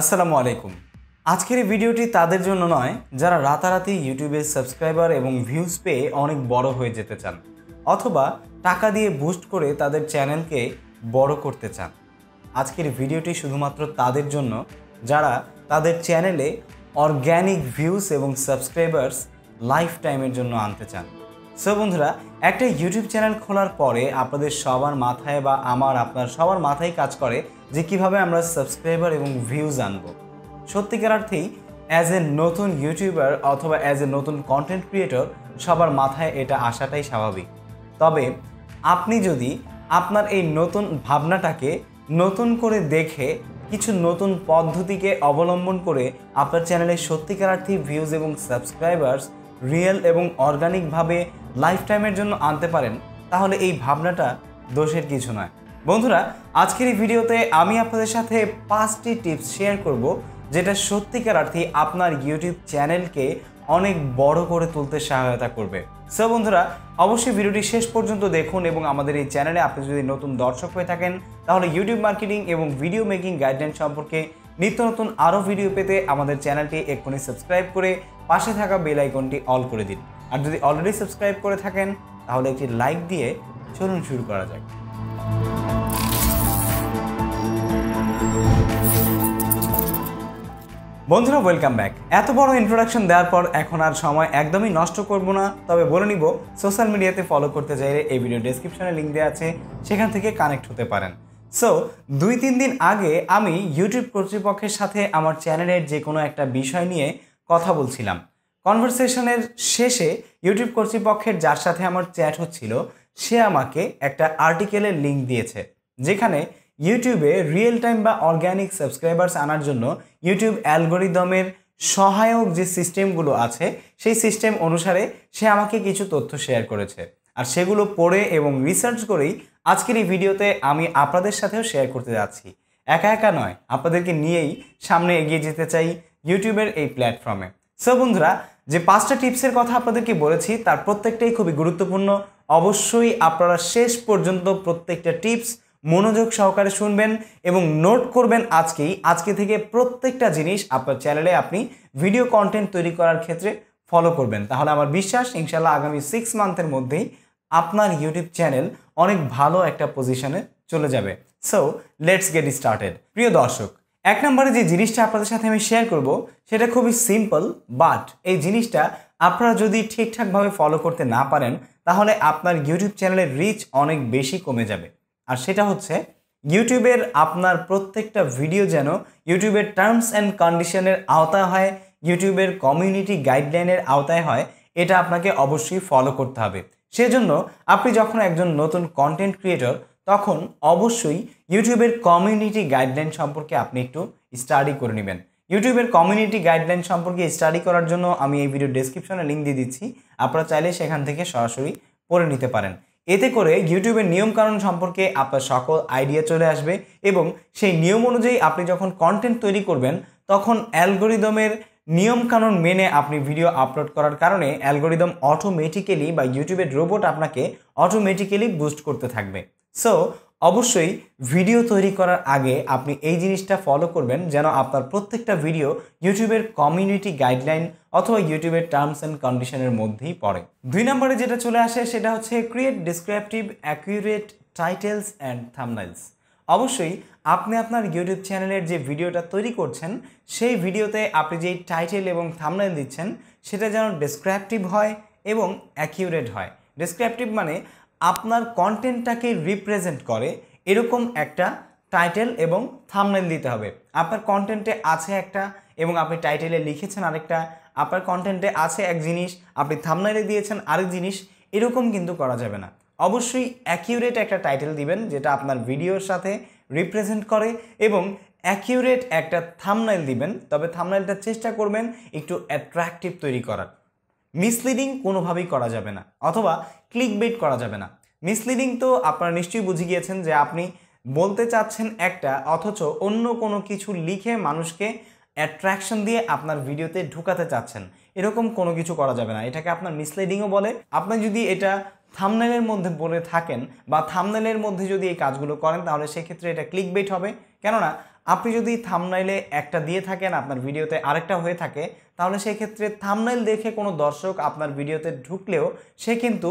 আসসালামু আলাইকুম আজকের ভিডিওটি তাদের জন্য নয় যারা রাতারাতি ইউটিউবে সাবস্ক্রাইবার এবং ভিউজ পেয়ে অনেক বড় হয়ে যেতে চান অথবা টাকা দিয়ে বুস্ট করে তাদের চ্যানেলকে বড় করতে চান আজকের ভিডিওটি শুধুমাত্র তাদের জন্য যারা তাদের চ্যানেলে অর্গ্যানিক ভিউজ এবং সাবস্ক্রাইবার্স লাইফ টাইমের জন্য আনতে চান সো বন্ধুরা একটা ইউটিউব চ্যানেল খোলার পরে আপনাদের সবার মাথায় বা আমার আপনার সবার মাথায় কাজ করে যে কিভাবে আমরা সাবস্ক্রাইবার এবং ভিউজ আনব সত্যিকার অর্থেই অ্যাজ এ নতুন ইউটিউবার অথবা অ্যাজ এ নতুন কন্টেন্ট ক্রিয়েটর সবার মাথায় এটা আসাটাই স্বাভাবিক তবে আপনি যদি আপনার এই নতুন ভাবনাটাকে নতুন করে দেখে কিছু নতুন পদ্ধতিকে অবলম্বন করে আপনার চ্যানেলে সত্যিকারার্থী ভিউজ এবং সাবস্ক্রাইবার্স রিয়েল এবং অর্গানিকভাবে লাইফ টাইমের জন্য আনতে পারেন তাহলে এই ভাবনাটা দোষের কিছু নয় বন্ধুরা আজকের এই ভিডিওতে আমি আপনাদের সাথে পাঁচটি টিপস শেয়ার করব যেটা সত্যিকার অর্থে আপনার ইউটিউব চ্যানেলকে অনেক বড় করে তুলতে সহায়তা করবে সো বন্ধুরা অবশ্যই ভিডিওটি শেষ পর্যন্ত দেখুন এবং আমাদের এই চ্যানেলে আপনি যদি নতুন দর্শক হয়ে থাকেন তাহলে ইউটিউব মার্কেটিং এবং ভিডিও মেকিং গাইডলাইন সম্পর্কে নিত্য নতুন আরও ভিডিও পেতে আমাদের চ্যানেলটি এক্ষুনি সাবস্ক্রাইব করে পাশে থাকা বেল আইকনটি অল করে দিন আর যদি অলরেডি সাবস্ক্রাইব করে থাকেন তাহলে একটি লাইক দিয়ে চলুন শুরু করা যাক বন্ধুরা ওয়েলকাম ব্যাক এত বড় ইন্ট্রোডাকশন দেওয়ার পর এখন আর সময় একদমই নষ্ট করব না তবে বলে নিব সোশ্যাল মিডিয়াতে ফলো করতে চাইলে এই ভিডিও ডিসক্রিপশনে লিঙ্ক দেওয়া আছে সেখান থেকে কানেক্ট হতে পারেন সো দুই তিন দিন আগে আমি ইউটিউব কর্তৃপক্ষের সাথে আমার চ্যানেলের যে কোনো একটা বিষয় নিয়ে কথা বলছিলাম কনভারসেশনের শেষে ইউটিউব কর্তৃপক্ষের যার সাথে আমার চ্যাট হচ্ছিল সে আমাকে একটা আর্টিকেলের লিঙ্ক দিয়েছে যেখানে ইউটিউবে রিয়েল টাইম বা অর্গ্যানিক সাবস্ক্রাইবার্স আনার জন্য ইউটিউব অ্যালগোরিদমের সহায়ক যে সিস্টেমগুলো আছে সেই সিস্টেম অনুসারে সে আমাকে কিছু তথ্য শেয়ার করেছে আর সেগুলো পড়ে এবং রিসার্চ করেই আজকের এই ভিডিওতে আমি আপনাদের সাথেও শেয়ার করতে যাচ্ছি একা একা নয় আপনাদেরকে নিয়েই সামনে এগিয়ে যেতে চাই ইউটিউবের এই প্ল্যাটফর্মে সো বন্ধুরা যে পাঁচটা টিপসের কথা আপনাদেরকে বলেছি তার প্রত্যেকটাই খুবই গুরুত্বপূর্ণ অবশ্যই আপনারা শেষ পর্যন্ত প্রত্যেকটা টিপস মনোযোগ সহকারে শুনবেন এবং নোট করবেন আজকেই আজকে থেকে প্রত্যেকটা জিনিস আপনার চ্যানেলে আপনি ভিডিও কন্টেন্ট তৈরি করার ক্ষেত্রে ফলো করবেন তাহলে আমার বিশ্বাস ইনশাল্লাহ আগামী সিক্স মান্থের মধ্যেই আপনার ইউটিউব চ্যানেল অনেক ভালো একটা পজিশনে চলে যাবে সো লেটস গেট স্টার্টেড প্রিয় দর্শক এক নম্বরে যে জিনিসটা আপনাদের সাথে আমি শেয়ার করব সেটা খুবই সিম্পল বাট এই জিনিসটা আপনারা যদি ঠিকঠাকভাবে ফলো করতে না পারেন তাহলে আপনার ইউটিউব চ্যানেলের রিচ অনেক বেশি কমে যাবে আর সেটা হচ্ছে ইউটিউবের আপনার প্রত্যেকটা ভিডিও যেন ইউটিউবের টার্মস অ্যান্ড কন্ডিশনের আওতায় হয় ইউটিউবের কমিউনিটি গাইডলাইনের আওতায় হয় এটা আপনাকে অবশ্যই ফলো করতে হবে সেজন্য আপনি যখন একজন নতুন কন্টেন্ট ক্রিয়েটর তখন অবশ্যই ইউটিউবের কমিউনিটি গাইডলাইন সম্পর্কে আপনি একটু স্টাডি করে নেবেন ইউটিউবের কমিউনিটি গাইডলাইন সম্পর্কে স্টাডি করার জন্য আমি এই ভিডিও ডেসক্রিপশনে লিঙ্ক দিয়ে দিচ্ছি আপনারা চাইলে সেখান থেকে সরাসরি পড়ে নিতে পারেন এতে করে ইউটিউবের নিয়মকানুন সম্পর্কে আপনার সকল আইডিয়া চলে আসবে এবং সেই নিয়ম অনুযায়ী আপনি যখন কন্টেন্ট তৈরি করবেন তখন অ্যালগোরিদমের নিয়মকানুন মেনে আপনি ভিডিও আপলোড করার কারণে অ্যালগোরিদম অটোমেটিক্যালি বা ইউটিউবের রোবট আপনাকে অটোমেটিক্যালি বুস্ট করতে থাকবে সো অবশ্যই ভিডিও তৈরি করার আগে আপনি এই জিনিসটা ফলো করবেন যেন আপনার প্রত্যেকটা ভিডিও ইউটিউবের কমিউনিটি গাইডলাইন অথবা ইউটিউবের টার্মস অ্যান্ড কন্ডিশনের মধ্যেই পড়ে দুই নম্বরে যেটা চলে আসে সেটা হচ্ছে create descriptive accurate titles and thumbnails অবশ্যই আপনি আপনার ইউটিউব চ্যানেলের যে ভিডিওটা তৈরি করছেন সেই ভিডিওতে আপনি যেই টাইটেল এবং থামনাইল দিচ্ছেন সেটা যেন ডেসক্রাপটিভ হয় এবং অ্যাকিউরেট হয় ডেসক্রাপটিভ মানে আপনার কন্টেন্টটাকে রিপ্রেজেন্ট করে এরকম একটা টাইটেল এবং থামনেল দিতে হবে আপনার কন্টেন্টে আছে একটা এবং আপনি টাইটেলে লিখেছেন আরেকটা আপনার কন্টেন্টে আছে এক জিনিস আপনি থামনেলে দিয়েছেন আরেক জিনিস এরকম কিন্তু করা যাবে না অবশ্যই অ্যাকিউরেট একটা টাইটেল দিবেন যেটা আপনার ভিডিওর সাথে রিপ্রেজেন্ট করে এবং অ্যাকিউরেট একটা থামনাইল দিবেন তবে থামনাইলটা চেষ্টা করবেন একটু অ্যাট্রাকটিভ তৈরি করার মিসলিডিং কোনোভাবেই করা যাবে না অথবা ক্লিক বেট করা যাবে না মিসলিডিং তো আপনারা নিশ্চয়ই বুঝে গিয়েছেন যে আপনি বলতে চাচ্ছেন একটা অথচ অন্য কোনো কিছু লিখে মানুষকে অ্যাট্রাকশন দিয়ে আপনার ভিডিওতে ঢুকাতে চাচ্ছেন এরকম কোনো কিছু করা যাবে না এটাকে আপনার মিসলিডিংও বলে আপনি যদি এটা থামনেলের মধ্যে বলে থাকেন বা থামনেলের মধ্যে যদি এই কাজগুলো করেন তাহলে সেক্ষেত্রে এটা ক্লিক বেট হবে কেননা আপনি যদি থামনাইলে একটা দিয়ে থাকেন আপনার ভিডিওতে আরেকটা হয়ে থাকে তাহলে সেক্ষেত্রে থামনাইল দেখে কোনো দর্শক আপনার ভিডিওতে ঢুকলেও সে কিন্তু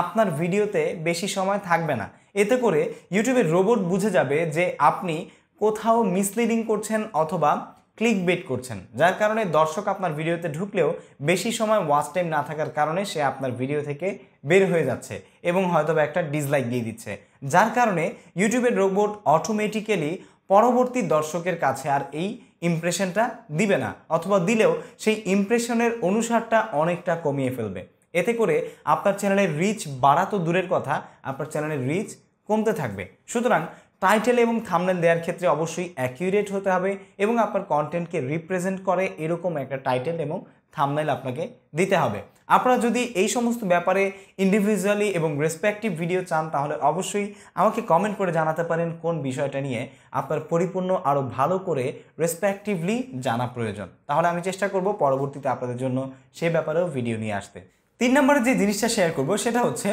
আপনার ভিডিওতে বেশি সময় থাকবে না এতে করে ইউটিউবের রোবট বুঝে যাবে যে আপনি কোথাও মিসলিডিং করছেন অথবা ক্লিক বেট করছেন যার কারণে দর্শক আপনার ভিডিওতে ঢুকলেও বেশি সময় ওয়াচ টাইম না থাকার কারণে সে আপনার ভিডিও থেকে বের হয়ে যাচ্ছে এবং হয়তো একটা ডিসলাইক দিয়ে দিচ্ছে যার কারণে ইউটিউবের রোবট অটোমেটিক্যালি পরবর্তী দর্শকের কাছে আর এই ইমপ্রেশনটা দিবে না অথবা দিলেও সেই ইমপ্রেশনের অনুসারটা অনেকটা কমিয়ে ফেলবে এতে করে আপনার চ্যানেলের রিচ বাড়া তো দূরের কথা আপনার চ্যানেলের রিচ কমতে থাকবে সুতরাং টাইটেল এবং থামনেল দেওয়ার ক্ষেত্রে অবশ্যই অ্যাকিউরেট হতে হবে এবং আপনার কন্টেন্টকে রিপ্রেজেন্ট করে এরকম একটা টাইটেল এবং থামনেল আপনাকে দিতে হবে আপনারা যদি এই সমস্ত ব্যাপারে ইন্ডিভিজুয়ালি এবং রেসপেক্টিভ ভিডিও চান তাহলে অবশ্যই আমাকে কমেন্ট করে জানাতে পারেন কোন বিষয়টা নিয়ে আপনার পরিপূর্ণ আরও ভালো করে রেসপেক্টিভলি জানা প্রয়োজন তাহলে আমি চেষ্টা করব পরবর্তীতে আপনাদের জন্য সে ব্যাপারেও ভিডিও নিয়ে আসতে তিন নম্বরে যে জিনিসটা শেয়ার করব সেটা হচ্ছে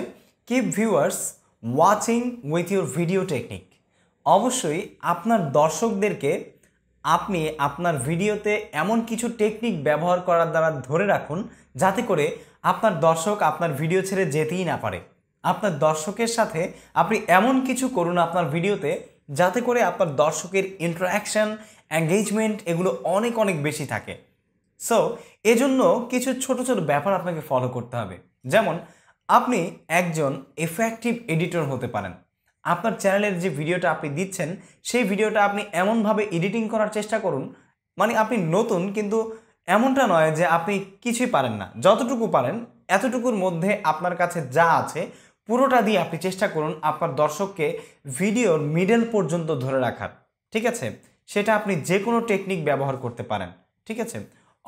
keep viewers watching with your video technique অবশ্যই আপনার দর্শকদেরকে আপনি আপনার ভিডিওতে এমন কিছু টেকনিক ব্যবহার করার দ্বারা ধরে রাখুন যাতে করে আপনার দর্শক আপনার ভিডিও ছেড়ে যেতেই না পারে আপনার দর্শকের সাথে আপনি এমন কিছু করুন আপনার ভিডিওতে যাতে করে আপনার দর্শকের ইন্টারাকশান এঙ্গেজমেন্ট এগুলো অনেক অনেক বেশি থাকে সো এজন্য কিছু ছোট ছোট ব্যাপার আপনাকে ফলো করতে হবে যেমন আপনি একজন এফেক্টিভ এডিটর হতে পারেন আপনার চ্যানেলের যে ভিডিওটা আপনি দিচ্ছেন সেই ভিডিওটা আপনি এমনভাবে এডিটিং করার চেষ্টা করুন মানে আপনি নতুন কিন্তু এমনটা নয় যে আপনি কিছুই পারেন না যতটুকু পারেন এতটুকুর মধ্যে আপনার কাছে যা আছে পুরোটা দিয়ে আপনি চেষ্টা করুন আপনার দর্শককে ভিডিওর মিডল পর্যন্ত ধরে রাখার ঠিক আছে সেটা আপনি যে কোনো টেকনিক ব্যবহার করতে পারেন ঠিক আছে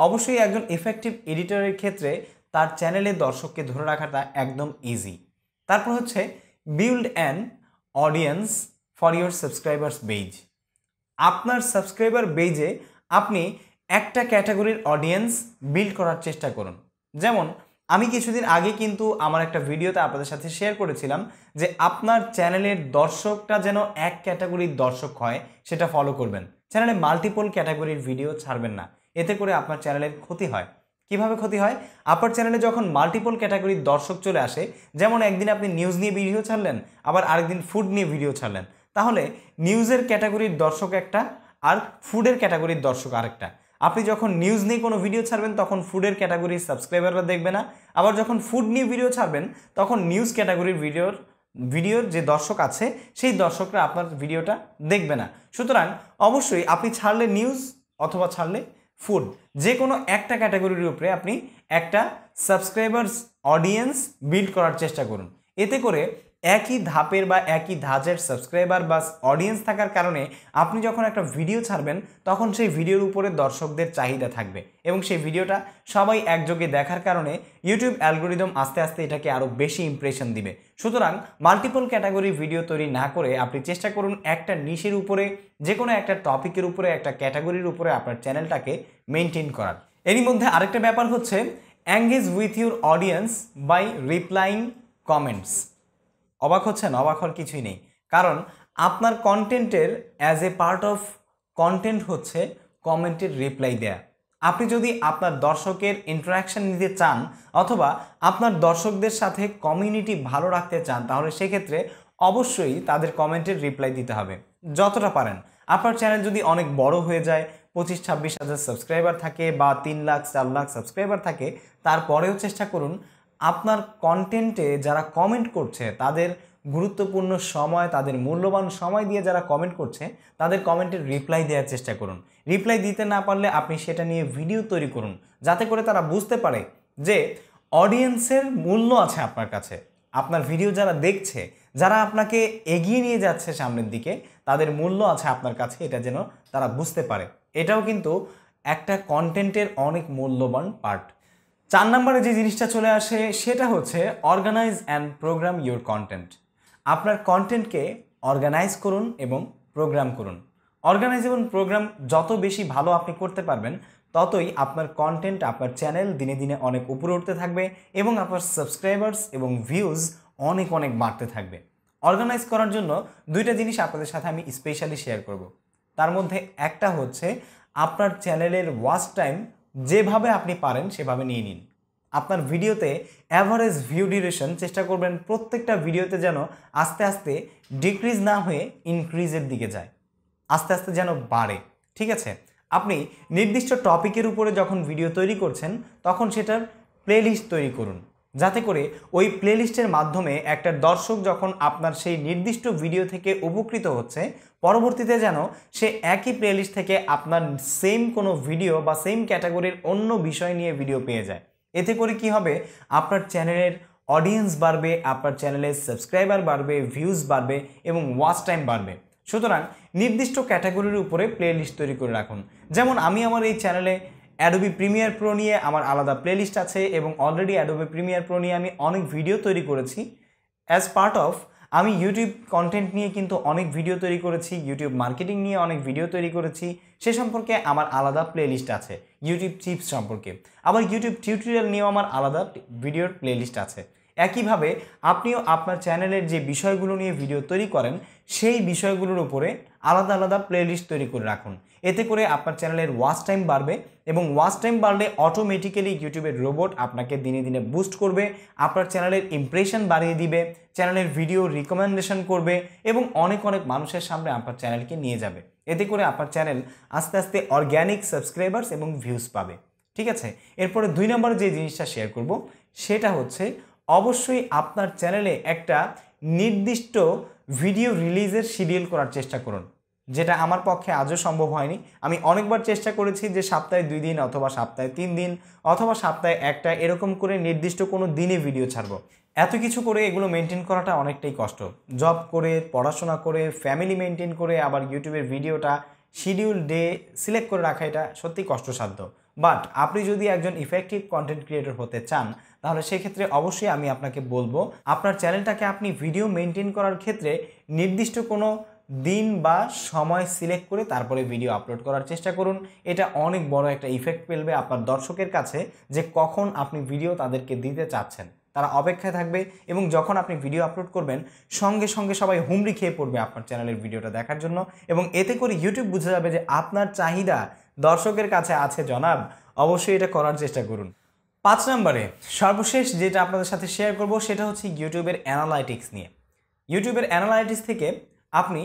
অবশ্যই একজন এফেক্টিভ এডিটরের ক্ষেত্রে তার চ্যানেলে দর্শককে ধরে রাখাটা একদম ইজি তারপর হচ্ছে build an audience for your subscribers base আপনার সাবস্ক্রাইবার বেজে আপনি একটা ক্যাটাগরির অডিয়েন্স বিল্ড করার চেষ্টা করুন যেমন আমি কিছুদিন আগে কিন্তু আমার একটা ভিডিওতে আপনাদের সাথে শেয়ার করেছিলাম যে আপনার চ্যানেলের দর্শকটা যেন এক ক্যাটাগরির দর্শক হয় সেটা ফলো করবেন চ্যানেলে মাল্টিপল ক্যাটাগরির ভিডিও ছাড়বেন না এতে করে আপনার চ্যানেলের ক্ষতি হয় কিভাবে ক্ষতি হয় আপনার চ্যানেলে যখন মাল্টিপল ক্যাটাগরির দর্শক চলে আসে যেমন একদিন আপনি নিউজ নিয়ে ভিডিও ছাড়লেন আবার আরেকদিন ফুড নিয়ে ভিডিও ছাড়লেন তাহলে নিউজের ক্যাটাগরির দর্শক একটা আর ফুডের ক্যাটাগরির দর্শক আরেকটা আপনি যখন নিউজ নিয়ে কোনো ভিডিও ছাড়বেন তখন ফুডের ক্যাটাগরির সাবস্ক্রাইবাররা দেখবে না আবার যখন ফুড নিয়ে ভিডিও ছাড়বেন তখন নিউজ ক্যাটাগরির ভিডিওর ভিডিওর যে দর্শক আছে সেই দর্শকরা আপনার ভিডিওটা দেখবে না সুতরাং অবশ্যই আপনি ছাড়লে নিউজ অথবা ছাড়লে ফুড যে কোনো একটা ক্যাটাগরির উপরে আপনি একটা সাবস্ক্রাইবার্স অডিয়েন্স বিল্ড করার চেষ্টা করুন এতে করে একই ধাপের বা একই ধাঁচের সাবস্ক্রাইবার বা অডিয়েন্স থাকার কারণে আপনি যখন একটা ভিডিও ছাড়বেন তখন সেই ভিডিওর উপরে দর্শকদের চাহিদা থাকবে এবং সেই ভিডিওটা সবাই একযোগে দেখার কারণে ইউটিউব অ্যালগোরিদম আস্তে আস্তে এটাকে আরও বেশি ইমপ্রেশন দিবে সুতরাং মাল্টিপল ক্যাটাগরি ভিডিও তৈরি না করে আপনি চেষ্টা করুন একটা নিশের উপরে যে কোনো একটা টপিকের উপরে একটা ক্যাটাগরির উপরে আপনার চ্যানেলটাকে মেনটেন করার এরই মধ্যে আরেকটা ব্যাপার হচ্ছে engage with your audience by replying comments অবাক হচ্ছেন অবাক হওয়ার কিছুই নেই কারণ আপনার কন্টেন্টের as a part of content হচ্ছে কমেন্টের রিপ্লাই দেয়া আপনি যদি আপনার দর্শকের ইন্টারাকশান নিতে চান অথবা আপনার দর্শকদের সাথে কমিউনিটি ভালো রাখতে চান তাহলে সেক্ষেত্রে অবশ্যই তাদের কমেন্টের রিপ্লাই দিতে হবে যতটা পারেন আপনার চ্যানেল যদি অনেক বড় হয়ে যায় পঁচিশ ছাব্বিশ হাজার সাবস্ক্রাইবার থাকে বা তিন লাখ চার লাখ সাবস্ক্রাইবার থাকে তারপরেও চেষ্টা করুন আপনার কন্টেন্টে যারা কমেন্ট করছে তাদের গুরুত্বপূর্ণ সময় তাদের মূল্যবান সময় দিয়ে যারা কমেন্ট করছে তাদের কমেন্টের রিপ্লাই দেওয়ার চেষ্টা করুন রিপ্লাই দিতে না পারলে আপনি সেটা নিয়ে ভিডিও তৈরি করুন যাতে করে তারা বুঝতে পারে যে অডিয়েন্সের মূল্য আছে আপনার কাছে আপনার ভিডিও যারা দেখছে যারা আপনাকে এগিয়ে নিয়ে যাচ্ছে সামনের দিকে তাদের মূল্য আছে আপনার কাছে এটা যেন তারা বুঝতে পারে এটাও কিন্তু একটা কন্টেন্টের অনেক মূল্যবান পার্ট চার নম্বরে যে জিনিসটা চলে আসে সেটা হচ্ছে organise and program your content আপনার কন্টেন্টকে অর্গানাইজ করুন এবং প্রোগ্রাম করুন অর্গানাইজ এবং প্রোগ্রাম যত বেশি ভালো আপনি করতে পারবেন ততই আপনার কন্টেন্ট আপনার চ্যানেল দিনে দিনে অনেক উপরে উঠতে থাকবে এবং আপনার সাবস্ক্রাইবার্স এবং ভিউজ অনেক অনেক বাড়তে থাকবে অর্গানাইজ করার জন্য দুইটা জিনিস আপনাদের সাথে আমি স্পেশালি শেয়ার করব তার মধ্যে একটা হচ্ছে আপনার চ্যানেলের ওয়াচ টাইম যেভাবে আপনি পারেন সেভাবে নিয়ে নিন আপনার ভিডিওতে অ্যাভারেজ ভিউ ডিউরেশন চেষ্টা করবেন প্রত্যেকটা ভিডিওতে যেন আস্তে আস্তে ডিক্রিজ না হয়ে ইনক্রিজের দিকে যায় আস্তে আস্তে যেন বাড়ে ঠিক আছে আপনি নির্দিষ্ট টপিকের উপরে যখন ভিডিও তৈরি করছেন তখন সেটার প্লেলিস্ট তৈরি করুন যাতে করে ওই প্লেলিস্টের মাধ্যমে একটা দর্শক যখন আপনার সেই নির্দিষ্ট ভিডিও থেকে উপকৃত হচ্ছে পরবর্তীতে যেন সে একই প্লেলিস্ট থেকে আপনার সেম কোনো ভিডিও বা সেম ক্যাটাগরির অন্য বিষয় নিয়ে ভিডিও পেয়ে যায় এতে করে কি হবে আপনার চ্যানেলের অডিয়েন্স বাড়বে আপনার চ্যানেলের সাবস্ক্রাইবার বাড়বে ভিউজ বাড়বে এবং ওয়াচ টাইম বাড়বে সুতরাং নির্দিষ্ট ক্যাটাগরির উপরে প্লেলিস্ট তৈরি করে রাখুন যেমন আমি আমার এই চ্যানেলে অ্যাডোবি প্রিমিয়ার প্রো নিয়ে আমার আলাদা প্লেলিস্ট আছে এবং অলরেডি অ্যাডোবি প্রিমিয়ার প্রো নিয়ে আমি অনেক ভিডিও তৈরি করেছি অ্যাজ পার্ট অফ আমি ইউটিউব কন্টেন্ট নিয়ে কিন্তু অনেক ভিডিও তৈরি করেছি ইউটিউব মার্কেটিং নিয়ে অনেক ভিডিও তৈরি করেছি সে সম্পর্কে আমার আলাদা প্লেলিস্ট আছে ইউটিউব টিপস সম্পর্কে আবার ইউটিউব টিউটোরিয়াল নিয়েও আমার আলাদা ভিডিওর প্লেলিস্ট আছে একইভাবে আপনিও আপনার চ্যানেলের যে বিষয়গুলো নিয়ে ভিডিও তৈরি করেন সেই বিষয়গুলোর উপরে আলাদা আলাদা প্লেলিস্ট তৈরি করে রাখুন এতে করে আপনার চ্যানেলের ওয়াচ টাইম বাড়বে এবং ওয়াচ টাইম বাড়লে অটোমেটিক্যালি ইউটিউবের রোবট আপনাকে দিনে দিনে বুস্ট করবে আপনার চ্যানেলের ইমপ্রেশন বাড়িয়ে দিবে চ্যানেলের ভিডিও রিকমেন্ডেশন করবে এবং অনেক অনেক মানুষের সামনে আপনার চ্যানেলকে নিয়ে যাবে এতে করে আপনার চ্যানেল আস্তে আস্তে অর্গ্যানিক সাবস্ক্রাইবার্স এবং ভিউজ পাবে ঠিক আছে এরপরে দুই নম্বর যে জিনিসটা শেয়ার করব সেটা হচ্ছে অবশ্যই আপনার চ্যানেলে একটা নির্দিষ্ট ভিডিও রিলিজের শিডিউল করার চেষ্টা করুন যেটা আমার পক্ষে আজও সম্ভব হয়নি আমি অনেকবার চেষ্টা করেছি যে সপ্তাহে দুই দিন অথবা সপ্তাহে তিন দিন অথবা সপ্তাহে একটা এরকম করে নির্দিষ্ট কোনো দিনে ভিডিও ছাড়বো এত কিছু করে এগুলো মেনটেন করাটা অনেকটাই কষ্ট জব করে পড়াশোনা করে ফ্যামিলি মেনটেন করে আবার ইউটিউবের ভিডিওটা শিডিউল ডে সিলেক্ট করে রাখা এটা সত্যি কষ্টসাধ্য বাট আপনি যদি একজন ইফেক্টিভ কন্টেন্ট ক্রিয়েটর হতে চান তাহলে সেক্ষেত্রে অবশ্যই আমি আপনাকে বলবো আপনার চ্যানেলটাকে আপনি ভিডিও মেনটেন করার ক্ষেত্রে নির্দিষ্ট কোনো দিন বা সময় সিলেক্ট করে তারপরে ভিডিও আপলোড করার চেষ্টা করুন এটা অনেক বড় একটা ইফেক্ট ফেলবে আপনার দর্শকের কাছে যে কখন আপনি ভিডিও তাদেরকে দিতে চাচ্ছেন তারা অপেক্ষায় থাকবে এবং যখন আপনি ভিডিও আপলোড করবেন সঙ্গে সঙ্গে সবাই হুমড়ি খেয়ে পড়বে আপনার চ্যানেলের ভিডিওটা দেখার জন্য এবং এতে করে ইউটিউব বুঝে যাবে যে আপনার চাহিদা দর্শকের কাছে আছে জনাব অবশ্যই এটা করার চেষ্টা করুন পাঁচ নম্বরে সর্বশেষ যেটা আপনাদের সাথে শেয়ার করব সেটা হচ্ছে ইউটিউবের অ্যানালাইটিক্স নিয়ে ইউটিউবের অ্যানালাইটিক্স থেকে আপনি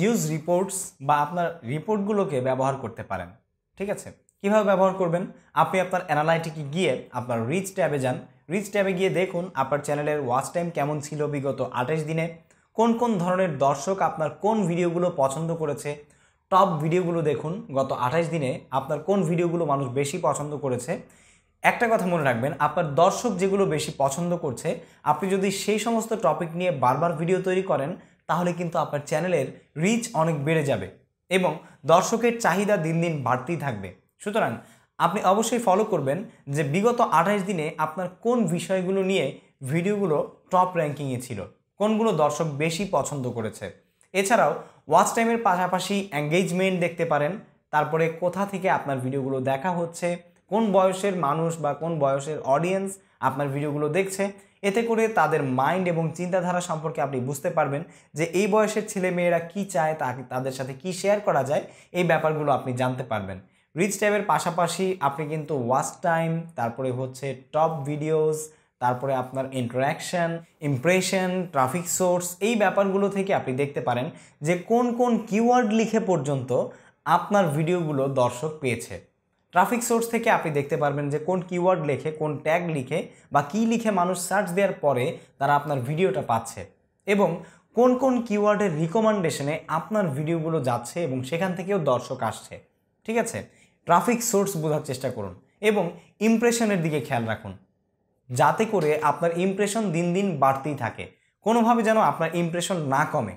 ইউজ রিপোর্টস বা আপনার রিপোর্টগুলোকে ব্যবহার করতে পারেন ঠিক আছে কিভাবে ব্যবহার করবেন আপনি আপনার অ্যানালাইটিকে গিয়ে আপনার রিচ ট্যাবে যান রিচ ট্যাবে গিয়ে দেখুন আপনার চ্যানেলের ওয়াচ টাইম কেমন ছিল বিগত আঠাশ দিনে কোন কোন ধরনের দর্শক আপনার কোন ভিডিওগুলো পছন্দ করেছে টপ ভিডিওগুলো দেখুন গত আঠাশ দিনে আপনার কোন ভিডিওগুলো মানুষ বেশি পছন্দ করেছে একটা কথা মনে রাখবেন আপনার দর্শক যেগুলো বেশি পছন্দ করছে আপনি যদি সেই সমস্ত টপিক নিয়ে বারবার ভিডিও তৈরি করেন তাহলে কিন্তু আপনার চ্যানেলের রিচ অনেক বেড়ে যাবে এবং দর্শকের চাহিদা দিন দিন বাড়তেই থাকবে সুতরাং আপনি অবশ্যই ফলো করবেন যে বিগত আঠাশ দিনে আপনার কোন বিষয়গুলো নিয়ে ভিডিওগুলো টপ র্যাঙ্কিংয়ে ছিল কোনগুলো দর্শক বেশি পছন্দ করেছে এছাড়াও ওয়াচ টাইমের পাশাপাশি এঙ্গেজমেন্ট দেখতে পারেন তারপরে কোথা থেকে আপনার ভিডিওগুলো দেখা হচ্ছে কোন বয়সের মানুষ বা কোন বয়সের অডিয়েন্স আপনার ভিডিওগুলো দেখছে এতে করে তাদের মাইন্ড এবং চিন্তাধারা সম্পর্কে আপনি বুঝতে পারবেন যে এই বয়সের ছেলেমেয়েরা কি চায় তা তাদের সাথে কি শেয়ার করা যায় এই ব্যাপারগুলো আপনি জানতে পারবেন রিচ টাইমের পাশাপাশি আপনি কিন্তু ওয়াচ টাইম তারপরে হচ্ছে টপ ভিডিওস তারপরে আপনার ইন্টারাকশান ইমপ্রেশন ট্রাফিক সোর্স এই ব্যাপারগুলো থেকে আপনি দেখতে পারেন যে কোন কোন কিওয়ার্ড লিখে পর্যন্ত আপনার ভিডিওগুলো দর্শক পেয়েছে ট্রাফিক সোর্স থেকে আপনি দেখতে পারবেন যে কোন কিওয়ার্ড লিখে কোন ট্যাগ লিখে বা কী লিখে মানুষ সার্চ দেওয়ার পরে তারা আপনার ভিডিওটা পাচ্ছে এবং কোন কোন কিওয়ার্ডের রিকমেন্ডেশনে আপনার ভিডিওগুলো যাচ্ছে এবং সেখান থেকেও দর্শক আসছে ঠিক আছে ট্রাফিক সোর্স বোঝার চেষ্টা করুন এবং ইমপ্রেশনের দিকে খেয়াল রাখুন যাতে করে আপনার ইমপ্রেশন দিন দিন বাড়তেই থাকে কোনোভাবে যেন আপনার ইমপ্রেশন না কমে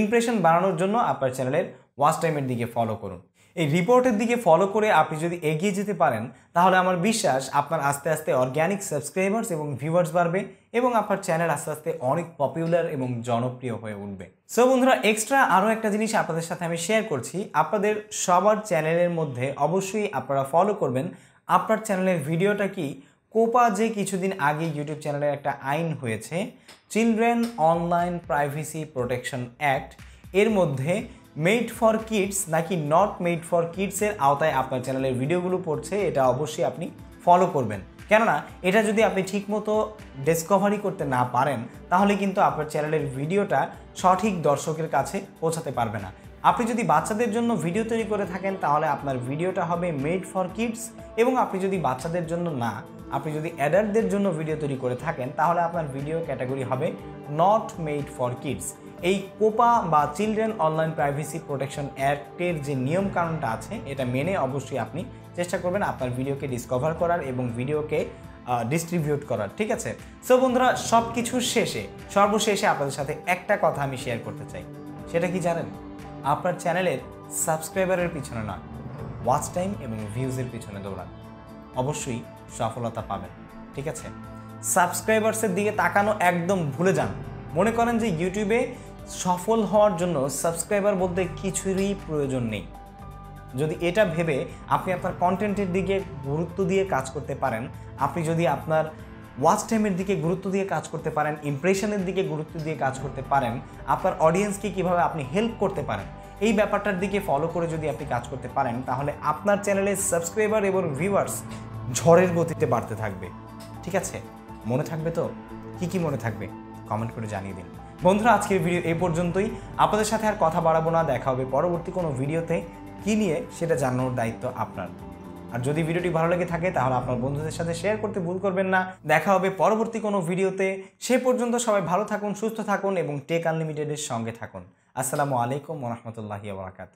ইমপ্রেশন বাড়ানোর জন্য আপনার চ্যানেলের ওয়াচ টাইমের দিকে ফলো করুন এই রিপোর্টের দিকে ফলো করে আপনি যদি এগিয়ে যেতে পারেন তাহলে আমার বিশ্বাস আপনার আস্তে আস্তে অর্গ্যানিক সাবস্ক্রাইবার্স এবং ভিউয়ার্স বাড়বে এবং আপনার চ্যানেল আস্তে আস্তে অনেক পপুলার এবং জনপ্রিয় হয়ে উঠবে সো বন্ধুরা এক্সট্রা আরও একটা জিনিস আপনাদের সাথে আমি শেয়ার করছি আপনাদের সবার চ্যানেলের মধ্যে অবশ্যই আপনারা ফলো করবেন আপনার চ্যানেলের ভিডিওটা কি কোপা যে কিছুদিন আগে ইউটিউব চ্যানেলের একটা আইন হয়েছে children online privacy protection act এর মধ্যে মেড ফর কিডস নাকি নট মেড ফর কিডসের আওতায় আপনার চ্যানেলের ভিডিওগুলো পড়ছে এটা অবশ্যই আপনি ফলো করবেন কেননা এটা যদি আপনি ঠিকমতো ডিসকভারি করতে না পারেন তাহলে কিন্তু আপনার চ্যানেলের ভিডিওটা সঠিক দর্শকের কাছে পৌঁছাতে পারবে না আপনি যদি বাচ্চাদের জন্য ভিডিও তৈরি করে থাকেন তাহলে আপনার ভিডিওটা হবে মেড ফর কিডস এবং আপনি যদি বাচ্চাদের জন্য না আপনি যদি অ্যাডাল্টদের জন্য ভিডিও তৈরি করে থাকেন তাহলে আপনার ভিডিও ক্যাটাগরি হবে নট মেড ফর কিডস এই কোপা বা চিলড্রেন অনলাইন প্রাইভেসি প্রোটেকশন অ্যাক্টের যে নিয়ম কারণটা আছে এটা মেনে অবশ্যই আপনি চেষ্টা করবেন আপনার ভিডিওকে ডিসকভার করার এবং ভিডিওকে ডিস্ট্রিবিউট করার ঠিক আছে সো বন্ধুরা সব কিছুর শেষে সর্বশেষে আপনাদের সাথে একটা কথা আমি শেয়ার করতে চাই সেটা কি জানেন আপনার চ্যানেলের সাবস্ক্রাইবারের পিছনে নয় ওয়াচ টাইম এবং ভিউজের পিছনে দৌড়ান অবশ্যই সফলতা পাবেন ঠিক আছে সাবস্ক্রাইবার্সের দিকে তাকানো একদম ভুলে যান মনে করেন যে ইউটিউবে সফল হওয়ার জন্য সাবস্ক্রাইবার বলতে কিছুরই প্রয়োজন নেই যদি এটা ভেবে আপনি আপনার কন্টেন্টের দিকে গুরুত্ব দিয়ে কাজ করতে পারেন আপনি যদি আপনার ওয়াচ টাইমের দিকে গুরুত্ব দিয়ে কাজ করতে পারেন ইমপ্রেশনের দিকে গুরুত্ব দিয়ে কাজ করতে পারেন আপনার অডিয়েন্সকে কীভাবে আপনি হেল্প করতে পারেন এই ব্যাপারটার দিকে ফলো করে যদি আপনি কাজ করতে পারেন তাহলে আপনার চ্যানেলের সাবস্ক্রাইবার এবং ভিউয়ার্স ঝড়ের গতিতে বাড়তে থাকবে ঠিক আছে মনে থাকবে তো কি কি মনে থাকবে কমেন্ট করে জানিয়ে দিন বন্ধুরা আজকের ভিডিও এই পর্যন্তই আপনাদের সাথে আর কথা বাড়াবো না দেখা হবে পরবর্তী কোনো ভিডিওতে কী নিয়ে সেটা জানানোর দায়িত্ব আপনার আর যদি ভিডিওটি ভালো লেগে থাকে তাহলে আপনার বন্ধুদের সাথে শেয়ার করতে ভুল করবেন না দেখা হবে পরবর্তী কোনো ভিডিওতে সে পর্যন্ত সবাই ভালো থাকুন সুস্থ থাকুন এবং টেক আনলিমিটেডের সঙ্গে থাকুন আসসালামু আলাইকুম রহমতুল্লাহি আবরাকাতু